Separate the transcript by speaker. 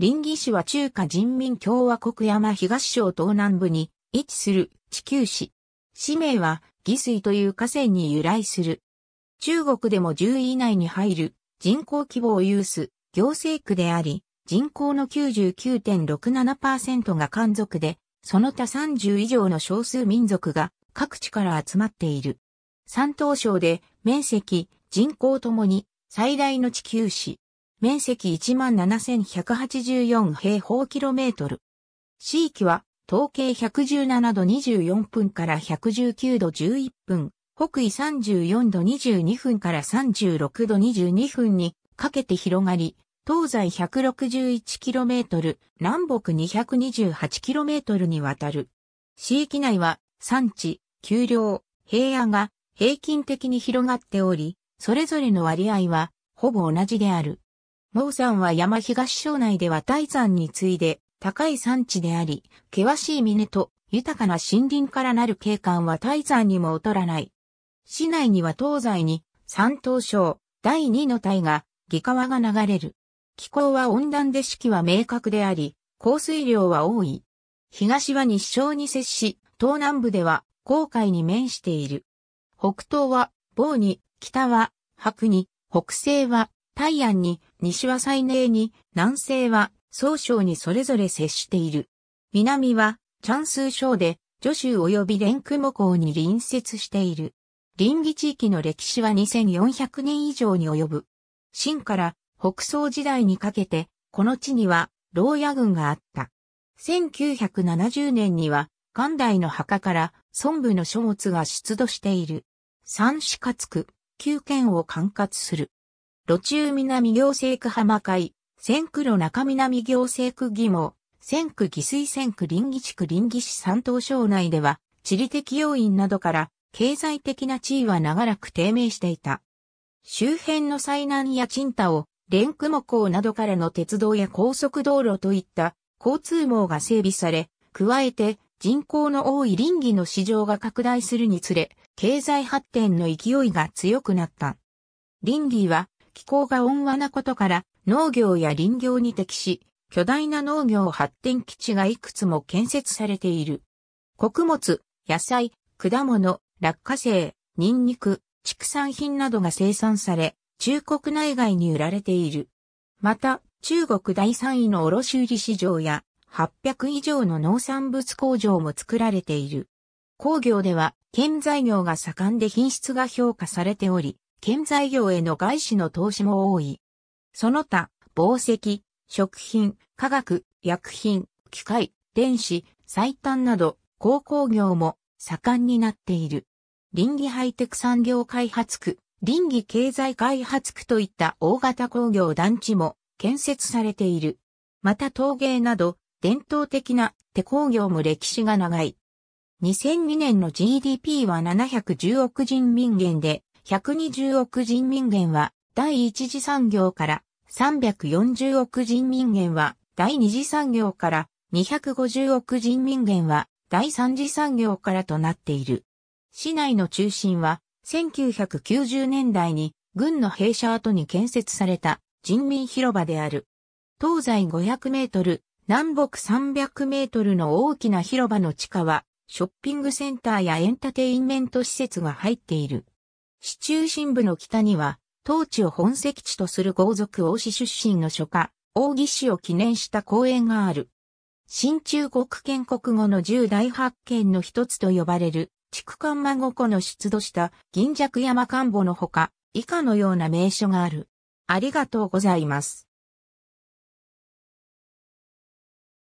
Speaker 1: 林義市は中華人民共和国山東省東南部に位置する地球市。市名は義水という河川に由来する。中国でも10位以内に入る人口規模を有す行政区であり、人口の99.67%が漢族で、その他30以上の少数民族が各地から集まっている。山東省で面積、人口ともに最大の地球市。面積17,184平方キロメートル。地域は、東経117度24分から119度11分、北緯34度22分から36度22分にかけて広がり、東西 161km、南北 228km にわたる。市域内は、山地、丘陵、平野が平均的に広がっており、それぞれの割合は、ほぼ同じである。毛山は山東省内では大山に次いで高い山地であり、険しい峰と豊かな森林からなる景観は大山にも劣らない。市内には東西に山東省第二の大が、義川が流れる。気候は温暖で四季は明確であり、降水量は多い。東は日照に接し、東南部では航海に面している。北東は某に、北は白に、北西は大安に、西は西寧に、南西は、総省にそれぞれ接している。南は、チャンス省で、徐州及び連区母港に隣接している。林義地域の歴史は2400年以上に及ぶ。清から北宋時代にかけて、この地には、牢屋軍があった。1970年には、元代の墓から、孫部の書物が出土している。三四つ区、九県を管轄する。路中南行政区浜海、千区路中南行政区義務、千区義水千区林義地区林義市三島省内では、地理的要因などから経済的な地位は長らく低迷していた。周辺の災難や賃貸を、連雲模港などからの鉄道や高速道路といった交通網が整備され、加えて人口の多い林義の市場が拡大するにつれ、経済発展の勢いが強くなった。林義は気候が温和なことから農業や林業に適し、巨大な農業発展基地がいくつも建設されている。穀物、野菜、果物、落花生、ニンニク、畜産品などが生産され、中国内外に売られている。また、中国第3位の卸売市場や800以上の農産物工場も作られている。工業では、建材業が盛んで品質が評価されており、建材業への外資の投資も多い。その他、紡績、食品、化学、薬品、機械、電子、最短など、鉱工業も盛んになっている。林業ハイテク産業開発区、林業経済開発区といった大型工業団地も建設されている。また陶芸など、伝統的な手工業も歴史が長い。2002年の GDP は710億人民元で、120億人民元は第一次産業から340億人民元は第二次産業から250億人民元は第三次産業からとなっている。市内の中心は1990年代に軍の弊社跡に建設された人民広場である。東西500メートル、南北300メートルの大きな広場の地下はショッピングセンターやエンターテインメント施設が入っている。市中心部の北には、当地を本籍地とする豪族王子出身の書家、王義氏を記念した公園がある。新中国建国後の十大発見の一つと呼ばれる、畜間孫湖の出土した銀尺山官房のほか、以下のような名所がある。ありがとうございます。